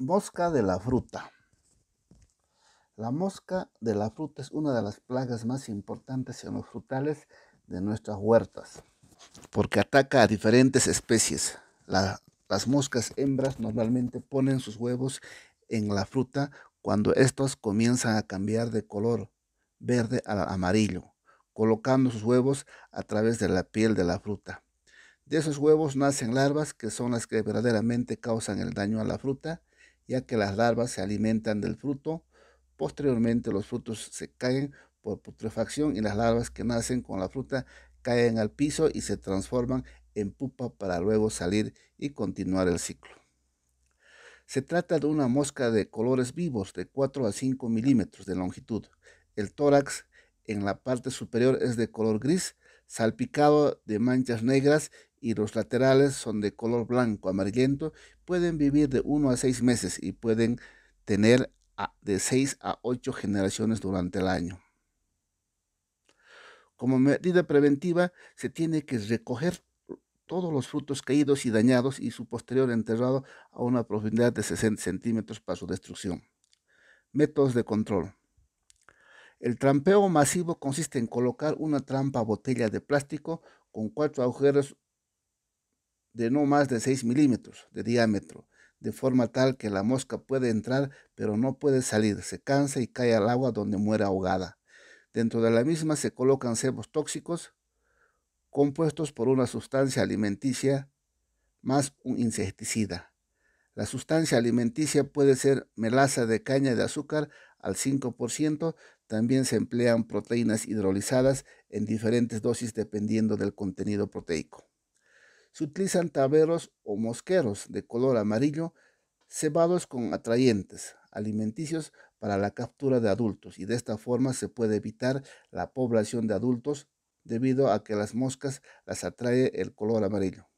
Mosca de la fruta. La mosca de la fruta es una de las plagas más importantes en los frutales de nuestras huertas, porque ataca a diferentes especies. las moscas hembras normalmente ponen sus huevos en la fruta cuando estos comienzan a cambiar de color verde al amarillo, colocando sus huevos a través de la piel de la fruta. De esos huevos nacen larvas que son las que verdaderamente causan el daño a la fruta ya que las larvas se alimentan del fruto. Posteriormente los frutos se caen por putrefacción y las larvas que nacen con la fruta caen al piso y se transforman en pupa para luego salir y continuar el ciclo. Se trata de una mosca de colores vivos de 4 a 5 milímetros de longitud. El tórax en la parte superior es de color gris, salpicado de manchas negras y los laterales son de color blanco amarillento, pueden vivir de 1 a 6 meses y pueden tener de 6 a 8 generaciones durante el año. Como medida preventiva, se tiene que recoger todos los frutos caídos y dañados y su posterior enterrado a una profundidad de 60 centímetros para su destrucción. Métodos de control. El trampeo masivo consiste en colocar una trampa botella de plástico con cuatro agujeros de no más de 6 milímetros de diámetro, de forma tal que la mosca puede entrar pero no puede salir, se cansa y cae al agua donde muere ahogada. Dentro de la misma se colocan cebos tóxicos compuestos por una sustancia alimenticia más un insecticida. La sustancia alimenticia puede ser melaza de caña de azúcar al 5%, también se emplean proteínas hidrolizadas en diferentes dosis dependiendo del contenido proteico. Se utilizan taberos o mosqueros de color amarillo cebados con atrayentes alimenticios para la captura de adultos y de esta forma se puede evitar la población de adultos debido a que las moscas las atrae el color amarillo.